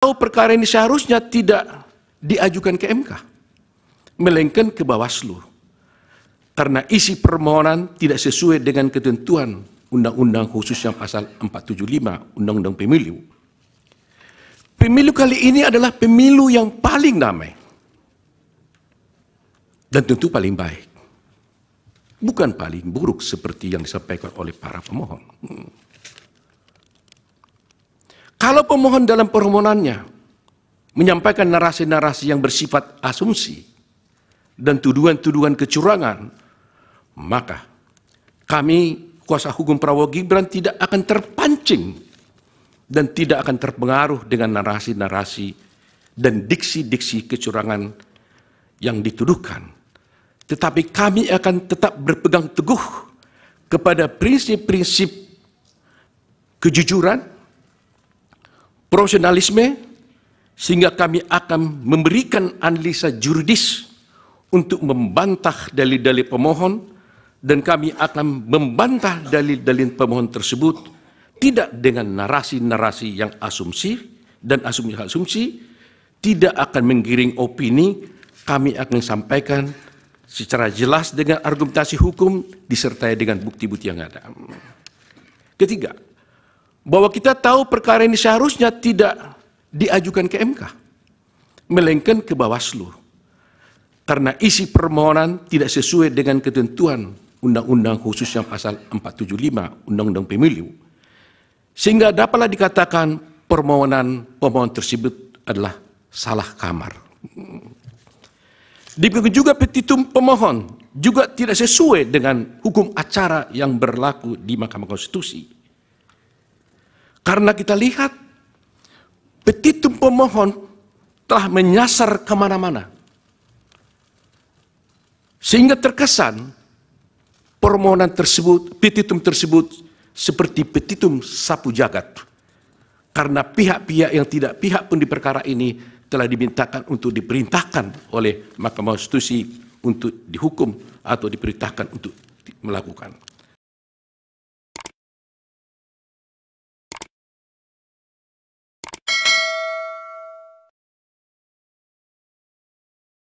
Tahu perkara ini seharusnya tidak diajukan ke MK. Melainkan ke Bawaslu. Karena isi permohonan tidak sesuai dengan ketentuan undang-undang khususnya pasal 475 Undang-Undang Pemilu. Pemilu kali ini adalah pemilu yang paling damai. Dan tentu paling baik. Bukan paling buruk seperti yang disampaikan oleh para pemohon. Hmm. Kalau pemohon dalam permohonannya menyampaikan narasi-narasi yang bersifat asumsi dan tuduhan-tuduhan kecurangan, maka kami kuasa hukum Prabowo Gibran tidak akan terpancing dan tidak akan terpengaruh dengan narasi-narasi dan diksi-diksi kecurangan yang dituduhkan. Tetapi kami akan tetap berpegang teguh kepada prinsip-prinsip kejujuran, profesionalisme sehingga kami akan memberikan analisa juridis untuk membantah dalil-dalil pemohon dan kami akan membantah dalil-dalil pemohon tersebut tidak dengan narasi-narasi yang asumsi dan asumsi-asumsi tidak akan menggiring opini kami akan sampaikan secara jelas dengan argumentasi hukum disertai dengan bukti-bukti yang ada. Ketiga, bahwa kita tahu perkara ini seharusnya tidak diajukan ke MK, melainkan ke Bawaslu. Karena isi permohonan tidak sesuai dengan ketentuan undang-undang khususnya pasal 475 Undang-Undang Pemilu. Sehingga dapatlah dikatakan permohonan pemohon tersebut adalah salah kamar. Demikian juga petitum pemohon juga tidak sesuai dengan hukum acara yang berlaku di Mahkamah Konstitusi karena kita lihat petitum pemohon telah menyasar kemana-mana. Sehingga terkesan permohonan tersebut, petitum tersebut seperti petitum sapu jagat. Karena pihak-pihak yang tidak pihak pun di perkara ini telah dimintakan untuk diperintahkan oleh Mahkamah Konstitusi untuk dihukum atau diperintahkan untuk melakukan.